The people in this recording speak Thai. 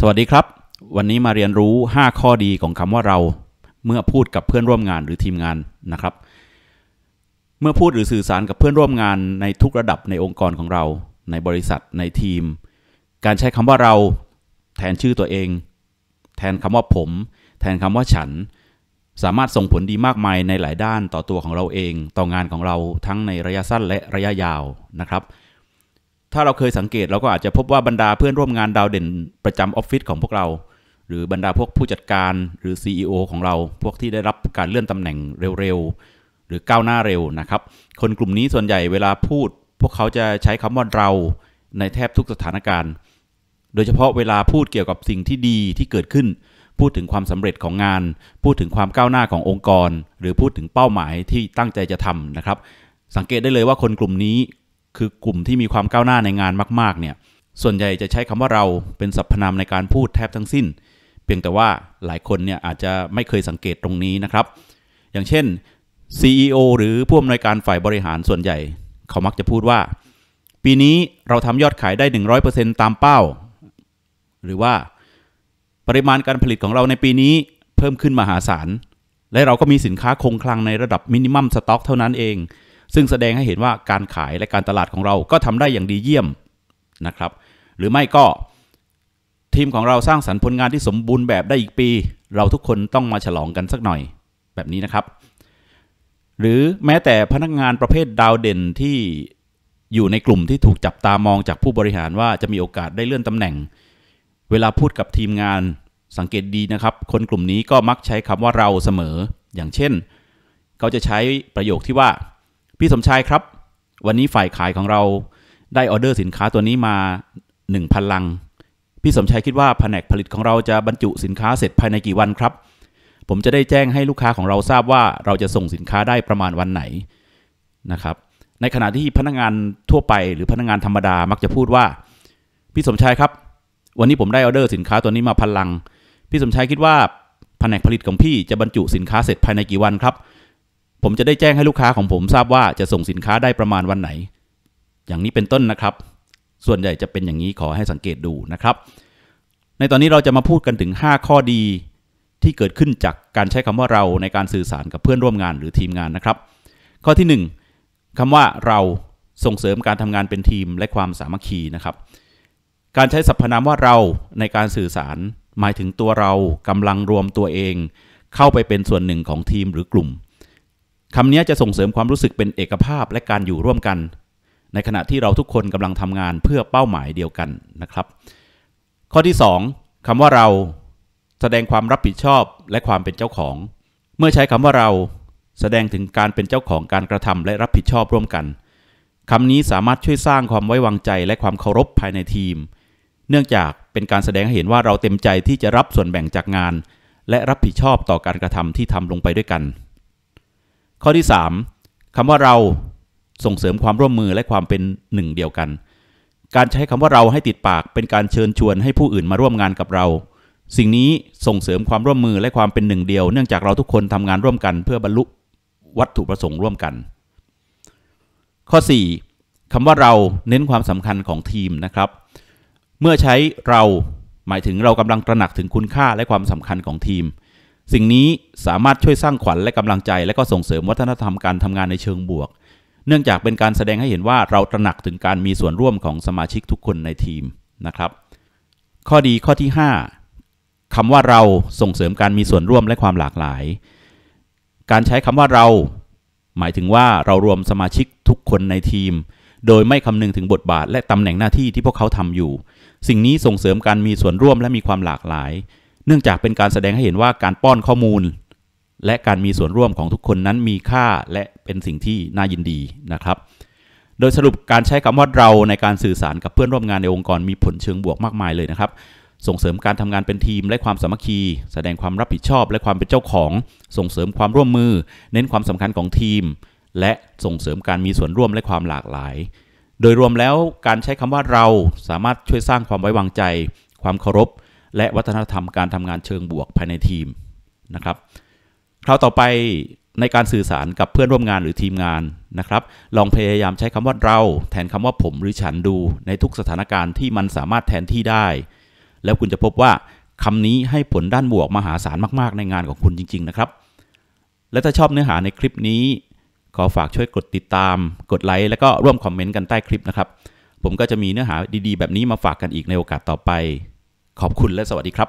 สวัสดีครับ วันนี้มาเรียนรู้ 5 ข้อดีของคำว่าเรา เมื่อพูดกับเพื่อนร่วมงานหรือทีมงานนะครับ เมื่อพูดหรือสื่อสารกับเพื่อนร่วมงานในทุกระดับในองค์กรของเรา ในบริษัทในทีม การใช้คำว่าเราแทนชื่อตัวเอง แทนคำว่าผม แทนคำว่าฉันสามารถส่งผลดีมากมายในหลายด้านต่อตัวของเราเอง ต่องานของเราทั้งในระยะสั้นและระยะยาวนะครับถ้าเราเคยสังเกต เราก็อาจจะพบว่าบรรดาเพื่อนร่วมงานดาวเด่นประจำออฟฟิศของพวกเรา หรือบรรดาพวกผู้จัดการหรือ CEO ของเราพวกที่ได้รับการเลื่อนตำแหน่งเร็วๆหรือก้าวหน้าเร็วนะครับ คนกลุ่มนี้ส่วนใหญ่เวลาพูด พวกเขาจะใช้คำว่าเราในแทบทุกสถานการณ์ โดยเฉพาะเวลาพูดเกี่ยวกับสิ่งที่ดีที่เกิดขึ้น พูดถึงความสำเร็จของงาน พูดถึงความก้าวหน้าขององค์กร หรือพูดถึงเป้าหมายที่ตั้งใจจะทำนะครับ สังเกตได้เลยว่าคนกลุ่มนี้คือกลุ่มที่มีความก้าวหน้าในงานมากๆเนี่ยส่วนใหญ่จะใช้คำว่าเราเป็นสรรพนามในการพูดแทบทั้งสิ้น เพียงแต่ว่าหลายคนเนี่ยอาจจะไม่เคยสังเกตตรงนี้นะครับ อย่างเช่น CEO หรือผู้อำนวยการฝ่ายบริหารส่วนใหญ่ เขามักจะพูดว่าปีนี้เราทำยอดขายได้ 100%ตามเป้า หรือว่าปริมาณการผลิตของเราในปีนี้เพิ่มขึ้นมหาศาลและเราก็มีสินค้าคงคลังในระดับมินิมัมสต็อกเท่านั้นเองซึ่งแสดงให้เห็นว่าการขายและการตลาดของเราก็ทำได้อย่างดีเยี่ยมนะครับ หรือไม่ก็ ทีมของเราสร้างสรรค์ผลงานที่สมบูรณ์แบบได้อีกปี เราทุกคนต้องมาฉลองกันสักหน่อยแบบนี้นะครับ หรือแม้แต่พนักงานประเภทดาวเด่นที่อยู่ในกลุ่มที่ถูกจับตามองจากผู้บริหารว่าจะมีโอกาสได้เลื่อนตำแหน่ง เวลาพูดกับทีมงานสังเกตดีนะครับ คนกลุ่มนี้ก็มักใช้คำว่าเราเสมอ อย่างเช่นเขาจะใช้ประโยคที่ว่าพี่สมชายครับวันนี้ฝ่ายขายของเราได้ออเดอร์สินค้าตัวนี้มา 1,000 ลัง พี่สมชายคิดว่าแผนกผลิตของเราจะบรรจุสินค้าเสร็จภายในกี่วันครับ ผมจะได้แจ้งให้ลูกค้าของเราทราบว่าเราจะส่งสินค้าได้ประมาณวันไหนนะครับ ในขณะที่พนักงานทั่วไปหรือพนักงานธรรมดามักจะพูดว่า พี่สมชายครับวันนี้ผมได้ออเดอร์สินค้าตัวนี้มาพันลัง พี่สมชายคิดว่าแผนกผลิตของพี่จะบรรจุสินค้าเสร็จภายในกี่วันครับผมจะได้แจ้งให้ลูกค้าของผมทราบว่าจะส่งสินค้าได้ประมาณวันไหน อย่างนี้เป็นต้นนะครับ ส่วนใหญ่จะเป็นอย่างนี้ขอให้สังเกตดูนะครับ ในตอนนี้เราจะมาพูดกันถึง 5 ข้อดีที่เกิดขึ้นจากการใช้คำว่าเราในการสื่อสารกับเพื่อนร่วมงานหรือทีมงานนะครับ ข้อที่ 1 คำว่าเราส่งเสริมการทำงานเป็นทีมและความสามัคคีนะครับ การใช้สรรพนามว่าเราในการสื่อสารหมายถึงตัวเรากำลังรวมตัวเอง เข้าไปเป็นส่วนหนึ่งของทีมหรือกลุ่มคำนี้จะส่งเสริมความรู้สึกเป็นเอกภาพและการอยู่ร่วมกัน ในขณะที่เราทุกคนกำลังทำงานเพื่อเป้าหมายเดียวกันนะครับ ข้อที่ 2 คำว่าเรา แสดงความรับผิดชอบและความเป็นเจ้าของ เมื่อใช้คำว่าเรา แสดงถึงการเป็นเจ้าของการกระทำและรับผิดชอบร่วมกันคำนี้สามารถช่วยสร้างความไว้วางใจและความเคารพภายในทีม เนื่องจากเป็นการแสดงให้เห็นว่าเราเต็มใจที่จะรับส่วนแบ่งจากงาน และรับผิดชอบต่อการกระทำที่ทำลงไปด้วยกันข้อที่ 3คำว่าเราส่งเสริมความร่วมมือและความเป็นหนึ่งเดียวกัน การใช้คำว่าเราให้ติดปากเป็นการเชิญชวนให้ผู้อื่นมาร่วมงานกับเรา สิ่งนี้ส่งเสริมความร่วมมือและความเป็นหนึ่งเดียว เนื่องจากเราทุกคนทำงานร่วมกันเพื่อบรรลุวัตถุประสงค์ร่วมกัน ข้อ 4คำว่าเราเน้นความสำคัญของทีมนะครับ เมื่อใช้เราหมายถึงเรากำลังตระหนักถึงคุณค่าและความสำคัญของทีมสิ่งนี้สามารถช่วยสร้างขวัญและกำลังใจและก็ส่งเสริมวัฒนธรรมการทำงานในเชิงบวก เนื่องจากเป็นการแสดงให้เห็นว่าเราตระหนักถึงการมีส่วนร่วมของสมาชิกทุกคนในทีมนะครับ ข้อดีข้อที่ 5คำว่าเราส่งเสริมการมีส่วนร่วมและความหลากหลาย การใช้คำว่าเรา หมายถึงว่าเรารวมสมาชิกทุกคนในทีม โดยไม่คำนึงถึงบทบาท และตำแหน่งหน้าที่ที่พวกเขาทำอยู่ สิ่งนี้ส่งเสริมการมีส่วนร่วมและมีความหลากหลายเนื่องจากเป็นการแสดงให้เห็นว่าการป้อนข้อมูล และการมีส่วนร่วมของทุกคนนั้นมีค่าและเป็นสิ่งที่น่ายินดีนะครับ โดยสรุปการใช้คำว่าเราในการสื่อสารกับเพื่อนร่วมงานในองค์กรมีผลเชิงบวกมากมายเลยนะครับ ส่งเสริมการทำงานเป็นทีมและความสามัคคี แสดงความรับผิดชอบ และความเป็นเจ้าของส่งเสริมความร่วมมือ เน้นความสำคัญของทีม และส่งเสริมการมีส่วนร่วมและความหลากหลาย โดยรวมแล้วการใช้คำว่าเราสามารถช่วยสร้างความไว้วางใจ ความเคารพและวัฒนธรรมการทำงานเชิงบวกภายในทีมนะครับ คราวต่อไปในการสื่อสารกับเพื่อนร่วมงานหรือทีมงานนะครับ ลองพยายามใช้คำว่าเราแทนคำว่าผมหรือฉันดู ในทุกสถานการณ์ที่มันสามารถแทนที่ได้ แล้วคุณจะพบว่าคำนี้ให้ผลด้านบวกมหาศาลมาก ๆ ในงานของคุณจริง ๆ นะครับ และถ้าชอบเนื้อหาในคลิปนี้ขอฝากช่วยกดติดตาม กดไลค์แล้วก็ร่วมคอมเมนต์กันใต้คลิปนะครับ ผมก็จะมีเนื้อหาดี ๆ แบบนี้มาฝากกันอีกในโอกาสต่อไปขอบคุณและสวัสดีครับ